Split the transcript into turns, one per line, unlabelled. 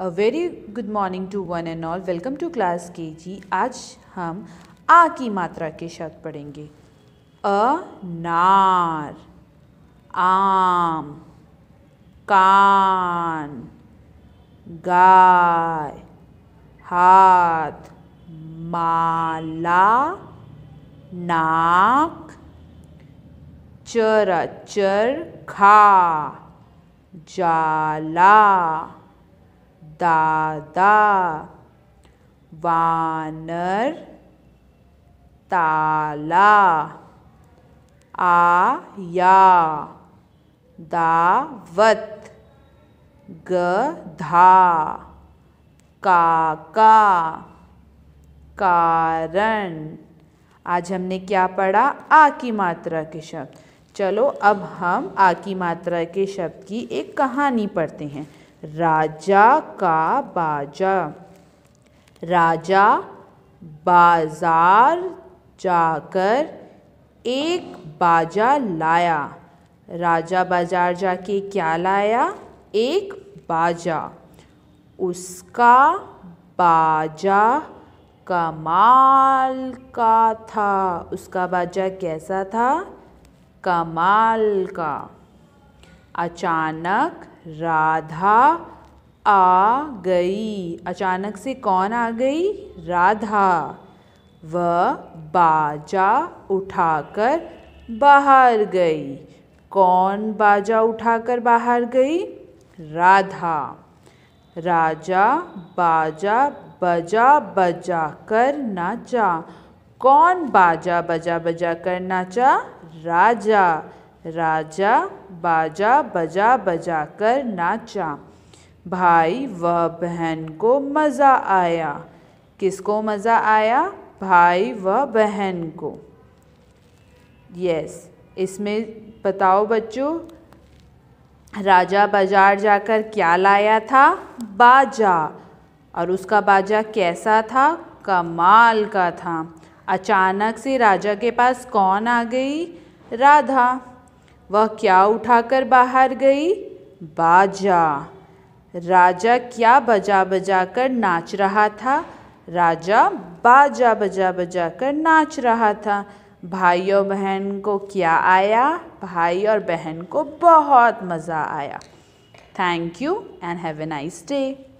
a very good morning to one and all welcome to class के जी आज हम आ की मात्रा के शब्द पढ़ेंगे नार आम कान गाय हाथ माला नाक चरा चर खा जाला दादा वानर ताला आया दावत गधा काका कारण आज हमने क्या पढ़ा आ की मात्रा के शब्द चलो अब हम आ की मात्रा के शब्द की एक कहानी पढ़ते हैं राजा का बाजा राजा बाजार जाकर एक बाजा लाया राजा बाजार जाके क्या लाया एक बाजा उसका बाजा कमाल का था उसका बाजा कैसा था कमाल का अचानक राधा आ गई अचानक से कौन आ गई राधा वह बाजा उठाकर बाहर गई कौन बाजा उठाकर बाहर गई राधा राजा बाजा बजा बजा कर नाचा कौन बाजा बजा बजा कर नाचा राजा राजा बाजा बजा बजा कर नाचा भाई व बहन को मज़ा आया किसको मज़ा आया भाई व बहन को यस इसमें बताओ बच्चों राजा बाजार जाकर क्या लाया था बाजा और उसका बाजा कैसा था कमाल का था अचानक से राजा के पास कौन आ गई राधा वह क्या उठाकर बाहर गई बाजा राजा क्या बजा बजा कर नाच रहा था राजा बाजा बजा बजा कर नाच रहा था भाई और बहन को क्या आया भाई और बहन को बहुत मज़ा आया thank you and have a nice day